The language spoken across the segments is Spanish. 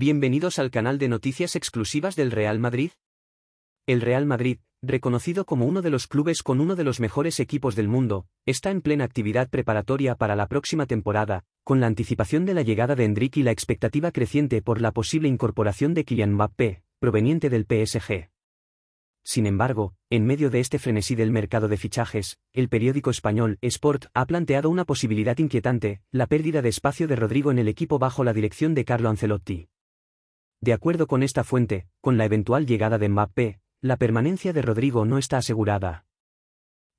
Bienvenidos al canal de noticias exclusivas del Real Madrid. El Real Madrid, reconocido como uno de los clubes con uno de los mejores equipos del mundo, está en plena actividad preparatoria para la próxima temporada, con la anticipación de la llegada de Endrick y la expectativa creciente por la posible incorporación de Kylian Mbappé, proveniente del PSG. Sin embargo, en medio de este frenesí del mercado de fichajes, el periódico español Sport ha planteado una posibilidad inquietante, la pérdida de espacio de Rodrigo en el equipo bajo la dirección de Carlo Ancelotti. De acuerdo con esta fuente, con la eventual llegada de Mbappé, la permanencia de Rodrigo no está asegurada.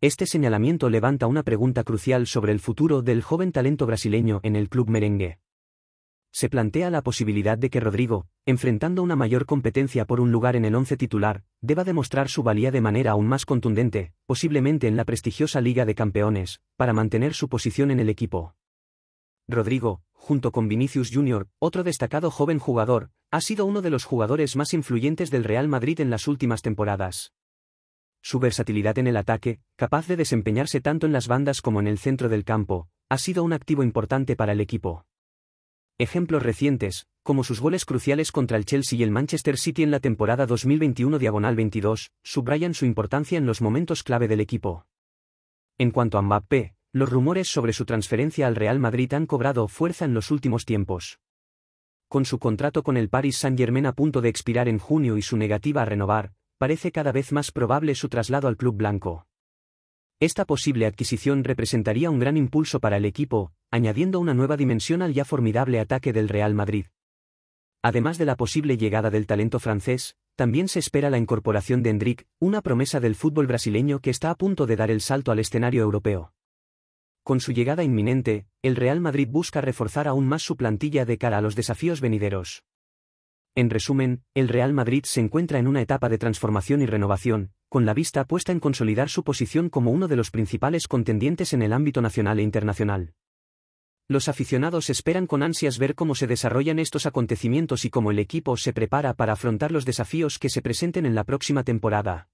Este señalamiento levanta una pregunta crucial sobre el futuro del joven talento brasileño en el club merengue. Se plantea la posibilidad de que Rodrigo, enfrentando una mayor competencia por un lugar en el once titular, deba demostrar su valía de manera aún más contundente, posiblemente en la prestigiosa Liga de Campeones, para mantener su posición en el equipo. Rodrigo, junto con Vinicius Jr., otro destacado joven jugador, ha sido uno de los jugadores más influyentes del Real Madrid en las últimas temporadas. Su versatilidad en el ataque, capaz de desempeñarse tanto en las bandas como en el centro del campo, ha sido un activo importante para el equipo. Ejemplos recientes, como sus goles cruciales contra el Chelsea y el Manchester City en la temporada 2021-22, subrayan su importancia en los momentos clave del equipo. En cuanto a Mbappé, los rumores sobre su transferencia al Real Madrid han cobrado fuerza en los últimos tiempos con su contrato con el Paris Saint-Germain a punto de expirar en junio y su negativa a renovar, parece cada vez más probable su traslado al club blanco. Esta posible adquisición representaría un gran impulso para el equipo, añadiendo una nueva dimensión al ya formidable ataque del Real Madrid. Además de la posible llegada del talento francés, también se espera la incorporación de Hendrik, una promesa del fútbol brasileño que está a punto de dar el salto al escenario europeo. Con su llegada inminente, el Real Madrid busca reforzar aún más su plantilla de cara a los desafíos venideros. En resumen, el Real Madrid se encuentra en una etapa de transformación y renovación, con la vista puesta en consolidar su posición como uno de los principales contendientes en el ámbito nacional e internacional. Los aficionados esperan con ansias ver cómo se desarrollan estos acontecimientos y cómo el equipo se prepara para afrontar los desafíos que se presenten en la próxima temporada.